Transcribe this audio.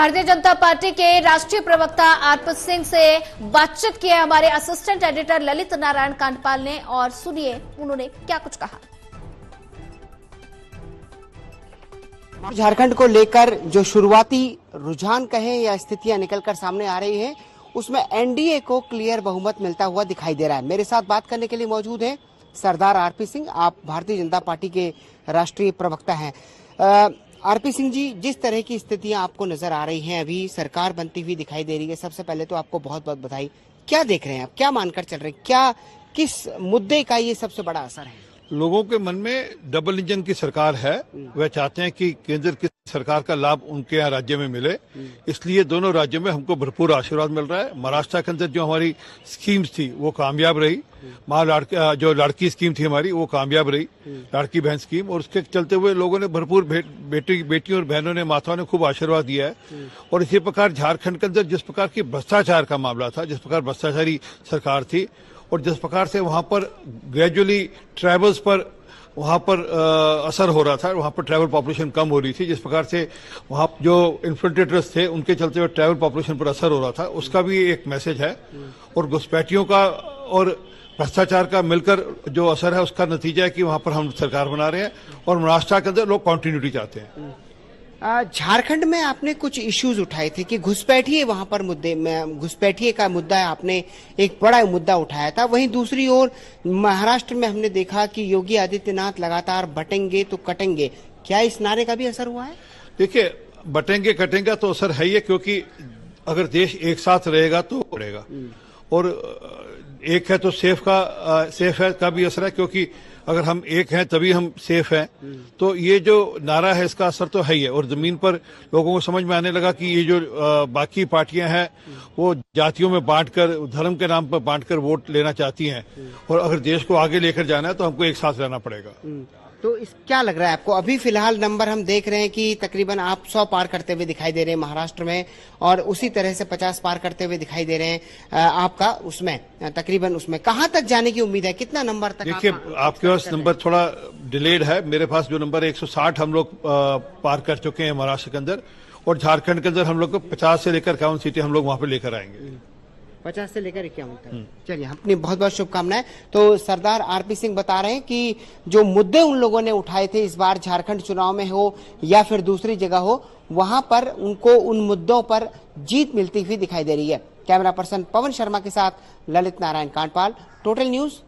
भारतीय जनता पार्टी के राष्ट्रीय प्रवक्ता आरपत सिंह से बातचीत किए हमारे असिस्टेंट एडिटर ललित नारायण कांडपाल ने और सुनिए उन्होंने क्या कुछ कहा झारखंड को लेकर जो शुरुआती रुझान कहें या स्थितियां निकलकर सामने आ रही हैं उसमें एनडीए को क्लियर बहुमत मिलता हुआ दिखाई दे रहा है मेरे साथ बात करने के लिए मौजूद है सरदार आरपी सिंह आप भारतीय जनता पार्टी के राष्ट्रीय प्रवक्ता हैं आरपी सिंह जी जिस तरह की स्थितियां आपको नजर आ रही हैं अभी सरकार बनती हुई दिखाई दे रही है सबसे पहले तो आपको बहुत बहुत बधाई क्या देख रहे हैं आप क्या मानकर चल रहे हैं क्या किस मुद्दे का ये सबसे बड़ा असर है लोगों के मन में डबल इंजन की सरकार है वह चाहते हैं कि केंद्र की सरकार का लाभ उनके यहाँ राज्य में मिले इसलिए दोनों राज्यों में हमको भरपूर आशीर्वाद मिल रहा है महाराष्ट्र के अंदर जो हमारी स्कीम्स थी वो कामयाब रही माँ जो लड़की स्कीम थी हमारी वो कामयाब रही लड़की बहन स्कीम और उसके चलते हुए लोगों ने भरपूर बेटी बेटियों और बहनों ने माताओं ने खूब आशीर्वाद दिया है और इसी प्रकार झारखंड के अंदर जिस प्रकार की भ्रष्टाचार का मामला था जिस प्रकार भ्रष्टाचारी सरकार थी और जिस प्रकार से वहाँ पर ग्रेजुअली ट्राइबल्स पर वहाँ पर आ, असर हो रहा था वहाँ पर ट्रैवल पॉपुलेशन कम हो रही थी जिस प्रकार से वहाँ जो इन्फिल्ट्रेटर्स थे उनके चलते हुए ट्रैवल पॉपुलेशन पर असर हो रहा था उसका भी एक मैसेज है और घुसपैठियों का और भ्रष्टाचार का मिलकर जो असर है उसका नतीजा है कि वहाँ पर हम सरकार बना रहे हैं और महाराष्ट्र के अंदर लोग कॉन्टीन्यूटी चाहते हैं झारखंड में आपने कुछ इश्यूज उठाए थे कि घुसपैठिए वहां पर मुद्दे में घुसपैठिए का मुद्दा आपने एक बड़ा मुद्दा उठाया था वहीं दूसरी ओर महाराष्ट्र में हमने देखा कि योगी आदित्यनाथ लगातार बटेंगे तो कटेंगे क्या इस नारे का भी असर हुआ है देखिए बटेंगे कटेंगे तो असर है ही क्योंकि अगर देश एक साथ रहेगा तो पड़ेगा हम्म। और एक है तो सेफ का आ, सेफ है का भी असर है क्योंकि अगर हम एक हैं तभी हम सेफ हैं तो ये जो नारा है इसका असर तो है ही है और जमीन पर लोगों को समझ में आने लगा कि ये जो आ, बाकी पार्टियां हैं वो जातियों में बांट कर धर्म के नाम पर बांटकर वोट लेना चाहती हैं और अगर देश को आगे लेकर जाना है तो हमको एक साथ रहना पड़ेगा हम्म। तो इस क्या लग रहा है आपको अभी फिलहाल नंबर हम देख रहे हैं कि तकरीबन आप 100 पार करते हुए दिखाई दे रहे हैं महाराष्ट्र में और उसी तरह से 50 पार करते हुए दिखाई दे रहे हैं आपका उसमें तक तकरीबन उसमें कहाँ तक जाने की उम्मीद है कितना नंबर तक देखिए आपके पास नंबर थोड़ा डिलेड है मेरे पास जो नंबर 160 हम लोग पार कर चुके हैं महाराष्ट्र के अंदर और झारखंड के अंदर हम लोग को पचास से लेकर इक्यावन सीटें हम लोग वहाँ पे लेकर आएंगे पचास से लेकर इक्यावन तक हम्म। चलिए अपनी बहुत बहुत शुभकामनाएं तो सरदार आरपी सिंह बता रहे हैं कि जो मुद्दे उन लोगों ने उठाए थे इस बार झारखंड चुनाव में हो या फिर दूसरी जगह हो वहां पर उनको उन मुद्दों पर जीत मिलती हुई दिखाई दे रही है कैमरा पर्सन पवन शर्मा के साथ ललित नारायण कांडपाल टोटल न्यूज़